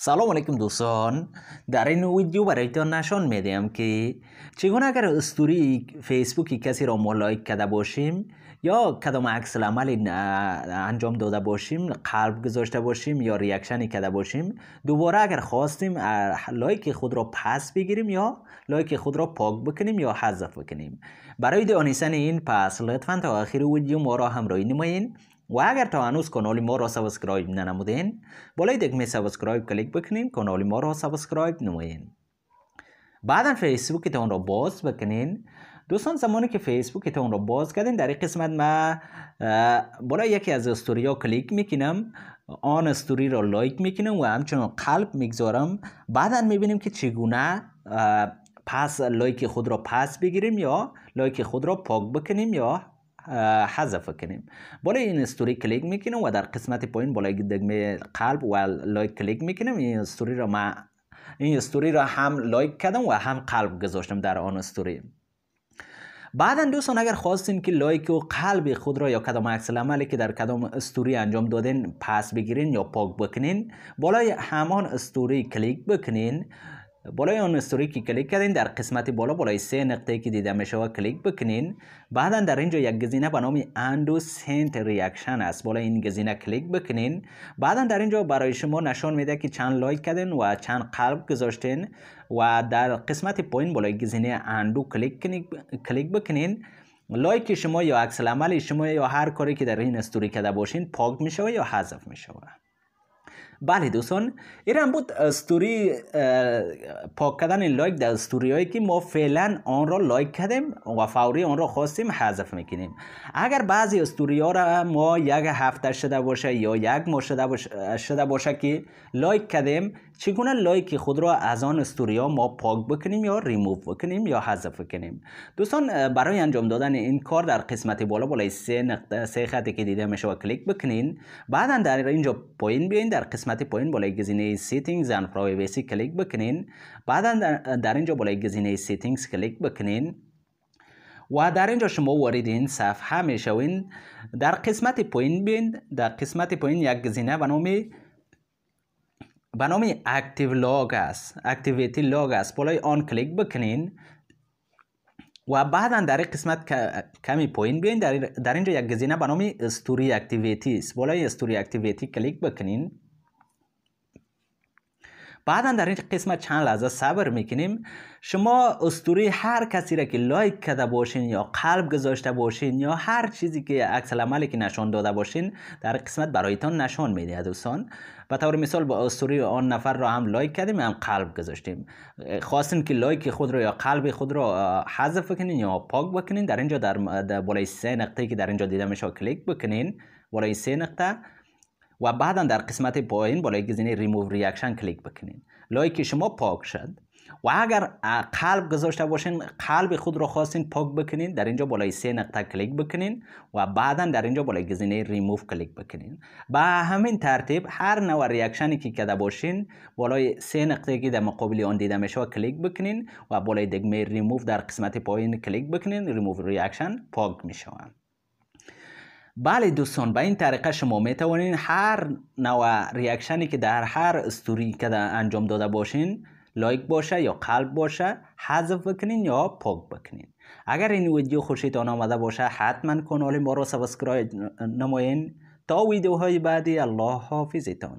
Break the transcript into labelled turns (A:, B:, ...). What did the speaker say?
A: سلام علیکم دوستان در این ویدیو برایتان نشان میدهم که چگونه اگر استوری فیسبوکی کسی را ما لایک کرده باشیم یا کدام عکس عمل انجام داده باشیم قلب گذاشته باشیم یا ریاکشنی کرده باشیم دوباره اگر خواستیم لایک خود را پس بگیریم یا لایک خود را پاک بکنیم یا حذف بکنیم برای دانستن این پس لطفا تا آخر ویدیو ما را همراهی نمایید و اگر تا هنوز کانال ما را سابسکرایب ننمودین بالای دکمه سابسکرایب کلیک بکنین کانال ما را سابسکرایب نمایین بعدا فیسبوکتان را باز بکنین دوستان زمانی که فیسبوکتان را باز کردین در این قسمت ما بالای یکی از استوری ها کلیک میکنم آن استوری را لایک میکنم و همچنان قلب میگذارم بعدا میبینیم که چگونه پس لایک خود را پس بگیریم یا لایک خود را پاک بکنیم یا حذف کنیم بالای این استوری کلیک میکنیم و در قسمت پایین بالای دگمه قلب و لایک کلیک میکنیم این استوری را ما این استوری را هم لایک کردم و هم قلب گذاشتم در آن استوری بعدا دوستان اگر خواستین که لایک و قلب خود را یا کدام عکس عملی که در کدام استوری انجام دادین پس بگیرین یا پاک بکنین بالای همان استوری کلیک بکنین بالای آن استوری که کلیک کردین در قسمت بالا بالای سه نقطه که دیده میشه کلیک بکنین بعدا در اینجا یک گزینه به نام اندو سنت ریاکشن است بالا این گزینه کلیک بکنین بعدا در اینجا برای شما نشان میده که چند لایک کردین و چند قلب گذاشتین و در قسمت پایین بالای گزینه اندو کلیک کلیک بکنین لایک شما یا عکس عملی شما یا هر کاری که در این استوری کرده باشین پاک میشه یا حذف میشه بله دوستان این هم بود استوری پاک کردن لایک در استوری هایی که ما فعلا آن را لایک کردیم و فوری آن را خواستیم حذف میکنیم اگر بعضی استوری ها را ما یک هفته شده باشه یا یک ماه شده باشه, شده باشه که لایک کردیم چگونه لایک خود را از آن استوری ها ما پاک بکنیم یا ریموو بکنیم یا حذف کنیم دوستان برای انجام دادن این کار در قسمت بالا بالای سه نقطه سه خطی که دیده میشه و کلیک بکنین بعدا در اینجا پایین بیاین در قسمت قسمت پایین بالای گزینه سیتینگز اند پرایوسی کلیک بکنین بعدا در اینجا بالای گزینه سیتینگز کلیک بکنین و در اینجا شما وارد این صفحه می در قسمت پایین بین در قسمت پایین یک گزینه به نام به نام اکتیو لاگ است اکتیویتی لاگ است بالای آن کلیک بکنین و بعدا در قسمت کمی پایین بین در, اینجا یک گزینه به نام استوری اکتیویتی است بالای استوری اکتیویتی کلیک بکنین بعدا در این قسمت چند لحظه صبر میکنیم شما استوری هر کسی را که لایک کرده باشین یا قلب گذاشته باشین یا هر چیزی که عکس العملی که نشان داده باشین در قسمت برایتان نشان میده دوستان به طور مثال با استوری آن نفر را هم لایک کردیم هم قلب گذاشتیم خواستین که لایک خود را یا قلب خود را حذف کنین یا پاک بکنین در اینجا در, بالای سه نقطه که در اینجا دیده میشه کلیک بکنین بالای سه نقطه و بعدا در قسمت پایین بالای گزینه ریموو ریاکشن کلیک بکنین لایک که شما پاک شد و اگر قلب گذاشته باشین قلب خود را خواستین پاک بکنین در اینجا بالای سه نقطه کلیک بکنین و بعدا در اینجا بالای گزینه ریموف کلیک بکنین با همین ترتیب هر نوع ریاکشنی که کده باشین بالای سه نقطه که در مقابل آن دیده میشه کلیک بکنین و بالای دگمه ریموف در قسمت پایین کلیک بکنین ریموف ریاکشن پاک میشوند بله دوستان به این طریقه شما می هر نوع ریاکشنی که در هر استوری که انجام داده باشین لایک باشه یا قلب باشه حذف بکنین یا پاک بکنین اگر این ویدیو خوشیتان آمده باشه حتما کانال ما را سابسکرایب نماین تا ویدیوهای بعدی الله حافظتان